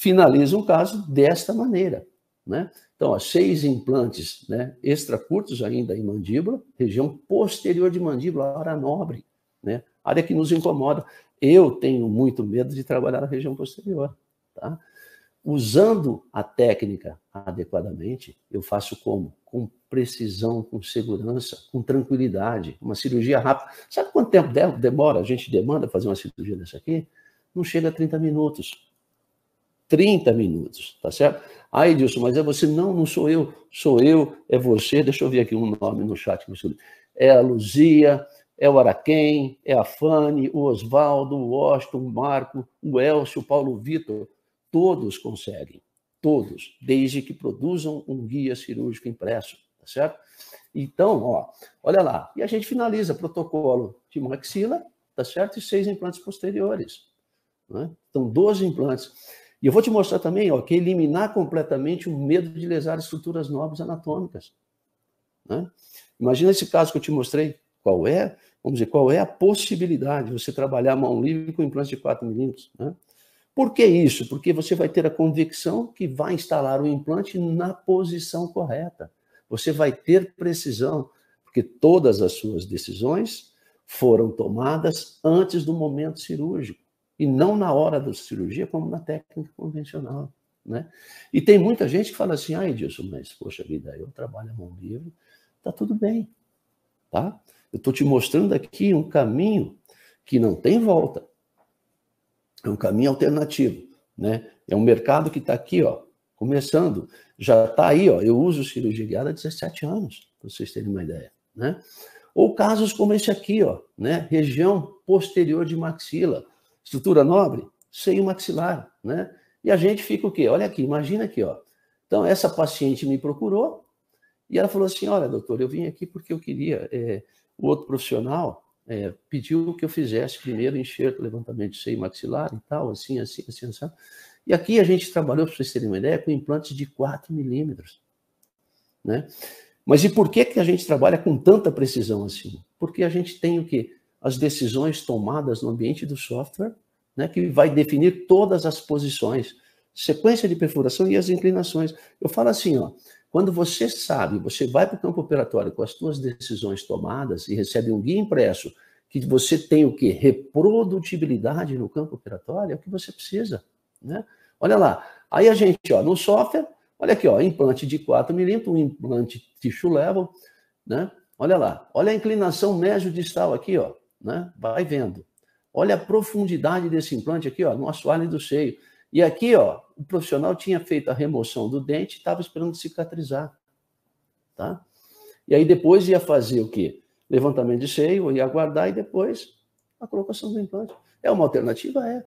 finaliza um caso desta maneira. Né? Então, ó, seis implantes né, extracurtos ainda em mandíbula, região posterior de mandíbula, área nobre, né? área que nos incomoda. Eu tenho muito medo de trabalhar na região posterior. Tá? Usando a técnica adequadamente, eu faço como? Com precisão, com segurança, com tranquilidade, uma cirurgia rápida. Sabe quanto tempo demora, a gente demanda fazer uma cirurgia dessa aqui? Não chega a 30 minutos. 30 minutos, tá certo? Aí, Edilson, mas é você? Não, não sou eu, sou eu, é você. Deixa eu ver aqui um nome no chat É a Luzia, é o Araquém, é a Fanny, o Oswaldo, o Austin, o Marco, o Elcio, o Paulo Vitor. Todos conseguem, todos, desde que produzam um guia cirúrgico impresso, tá certo? Então, ó, olha lá. E a gente finaliza protocolo de maxila, tá certo? E seis implantes posteriores. Né? Então, 12 implantes. E eu vou te mostrar também ó, que eliminar completamente o medo de lesar estruturas nobres anatômicas. Né? Imagina esse caso que eu te mostrei. Qual é, vamos dizer, qual é a possibilidade de você trabalhar mão livre com implante de 4 milímetros? Né? Por que isso? Porque você vai ter a convicção que vai instalar o implante na posição correta. Você vai ter precisão, porque todas as suas decisões foram tomadas antes do momento cirúrgico. E não na hora da cirurgia, como na técnica convencional. Né? E tem muita gente que fala assim, ai Edilson, mas poxa vida, eu trabalho a mão livre, tá tudo bem. Tá? Eu estou te mostrando aqui um caminho que não tem volta. É um caminho alternativo. Né? É um mercado que está aqui, ó, começando. Já está aí, ó, eu uso cirurgia guiada há 17 anos, para vocês terem uma ideia. Né? Ou casos como esse aqui, ó, né? região posterior de maxila estrutura nobre, seio maxilar, né? E a gente fica o quê? Olha aqui, imagina aqui, ó. Então, essa paciente me procurou e ela falou assim: Olha, doutor, eu vim aqui porque eu queria. É, o outro profissional é, pediu que eu fizesse primeiro enxerto, levantamento de seio maxilar e tal, assim, assim, assim, assim. E aqui a gente trabalhou, para vocês terem uma ideia, com implantes de 4 milímetros. Né? Mas e por que, que a gente trabalha com tanta precisão assim? Porque a gente tem o quê? as decisões tomadas no ambiente do software, né, que vai definir todas as posições, sequência de perfuração e as inclinações. Eu falo assim, ó, quando você sabe, você vai para o campo operatório com as suas decisões tomadas e recebe um guia impresso que você tem o que? Reprodutibilidade no campo operatório, é o que você precisa. Né? Olha lá, aí a gente, ó, no software, olha aqui, ó, implante de 4 milímetros, um implante tissue level, né? Olha lá, olha a inclinação médio distal aqui, ó né? Vai vendo. Olha a profundidade desse implante aqui, ó, no assoalho do seio. E aqui, ó, o profissional tinha feito a remoção do dente e estava esperando cicatrizar, tá? E aí depois ia fazer o quê? Levantamento de seio, ia aguardar e depois a colocação do implante. É uma alternativa? É.